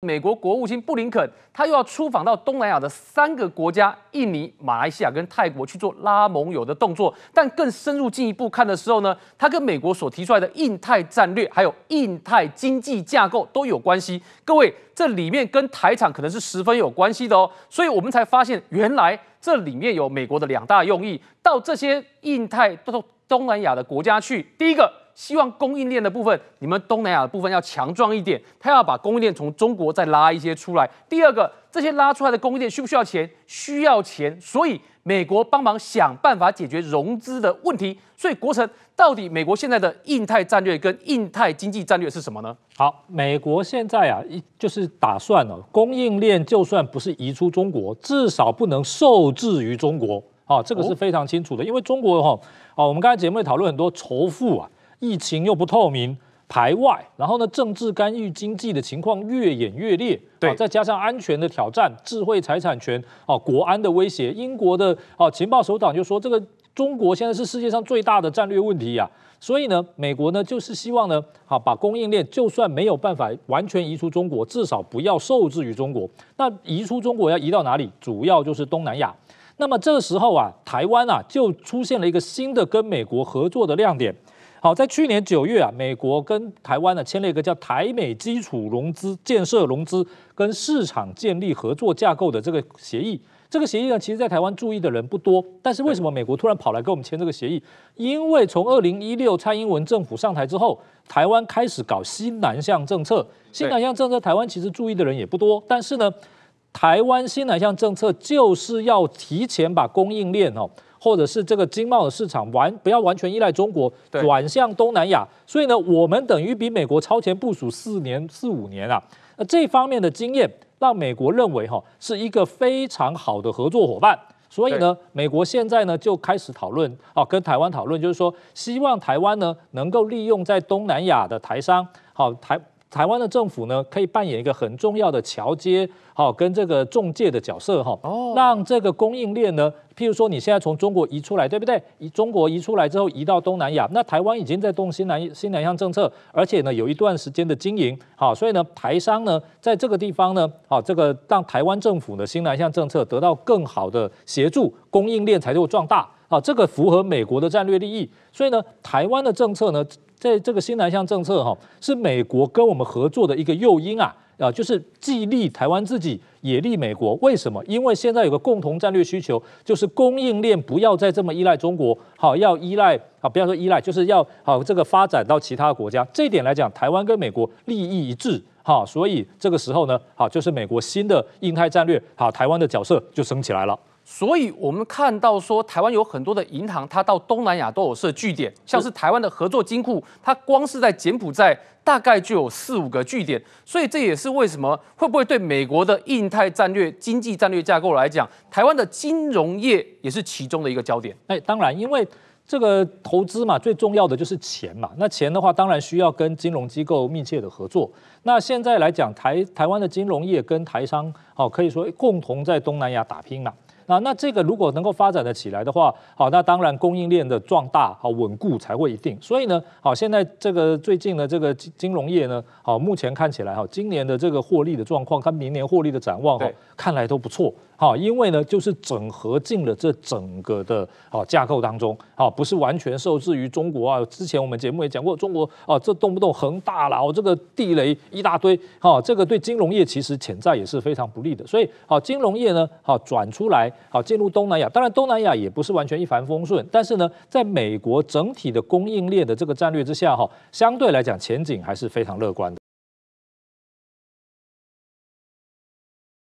美国国务卿布林肯，他又要出访到东南亚的三个国家——印尼、马来西亚跟泰国，去做拉盟友的动作。但更深入进一步看的时候呢，他跟美国所提出来的印太战略，还有印太经济架构都有关系。各位，这里面跟台场可能是十分有关系的哦。所以我们才发现，原来这里面有美国的两大用意，到这些印太都。东南亚的国家去，第一个希望供应链的部分，你们东南亚的部分要强壮一点，他要把供应链从中国再拉一些出来。第二个，这些拉出来的供应链需不需要钱？需要钱，所以美国帮忙想办法解决融资的问题。所以，国成到底美国现在的印太战略跟印太经济战略是什么呢？好，美国现在啊，一就是打算哦，供应链就算不是移出中国，至少不能受制于中国。啊，这个是非常清楚的，因为中国哈，啊，我们刚才节目里讨论很多仇富啊，疫情又不透明，排外，然后呢，政治干预经济的情况越演越烈，对，再加上安全的挑战，智慧财产权啊，国安的威胁，英国的啊，情报首长就说这个中国现在是世界上最大的战略问题呀，所以呢，美国呢就是希望呢，啊，把供应链就算没有办法完全移出中国，至少不要受制于中国。那移出中国要移到哪里？主要就是东南亚。那么这个时候啊，台湾啊就出现了一个新的跟美国合作的亮点。好，在去年九月啊，美国跟台湾呢签了一个叫“台美基础融资、建设融资跟市场建立合作架构”的这个协议。这个协议呢，其实在台湾注意的人不多。但是为什么美国突然跑来跟我们签这个协议？因为从二零一六蔡英文政府上台之后，台湾开始搞西南向政策。西南向政策，台湾其实注意的人也不多。但是呢？台湾新南项政策就是要提前把供应链哦，或者是这个经贸的市场完不要完全依赖中国，转向东南亚。所以呢，我们等于比美国超前部署四年四五年啊，那这方面的经验让美国认为哈是一个非常好的合作伙伴。所以呢，美国现在呢就开始讨论啊，跟台湾讨论，就是说希望台湾呢能够利用在东南亚的台商，好台。台湾的政府呢，可以扮演一个很重要的桥接，好跟这个中介的角色哈，让这个供应链呢，譬如说你现在从中国移出来，对不对？移中国移出来之后移到东南亚，那台湾已经在动新南新南向政策，而且呢有一段时间的经营，好，所以呢台商呢在这个地方呢，好这个让台湾政府的新南向政策得到更好的协助，供应链才能够壮大。啊，这个符合美国的战略利益，所以呢，台湾的政策呢，在这个新南向政策哈，是美国跟我们合作的一个诱因啊，啊，就是既利台湾自己，也利美国。为什么？因为现在有个共同战略需求，就是供应链不要再这么依赖中国，好，要依赖啊，不要说依赖，就是要好这个发展到其他国家。这一点来讲，台湾跟美国利益一致，哈，所以这个时候呢，好，就是美国新的印太战略，好，台湾的角色就升起来了。所以，我们看到说，台湾有很多的银行，它到东南亚都有设据点，像是台湾的合作金库，它光是在柬埔寨大概就有四五个据点。所以，这也是为什么会不会对美国的印太战略、经济战略架构来讲，台湾的金融业也是其中的一个焦点。哎，当然，因为这个投资嘛，最重要的就是钱嘛。那钱的话，当然需要跟金融机构密切的合作。那现在来讲，台台湾的金融业跟台商，哦，可以说共同在东南亚打拼了。那那这个如果能够发展的起来的话，好，那当然供应链的壮大好稳固才会一定。所以呢，好，现在这个最近的这个金金融业呢，好，目前看起来哈，今年的这个获利的状况跟明年获利的展望哈，看来都不错。好，因为呢，就是整合进了这整个的好架构当中，好，不是完全受制于中国啊。之前我们节目也讲过，中国啊，这动不动恒大了，这个地雷一大堆，好，这个对金融业其实潜在也是非常不利的。所以，好，金融业呢，好转出来，好进入东南亚。当然，东南亚也不是完全一帆风顺，但是呢，在美国整体的供应链的这个战略之下，哈，相对来讲前景还是非常乐观。的。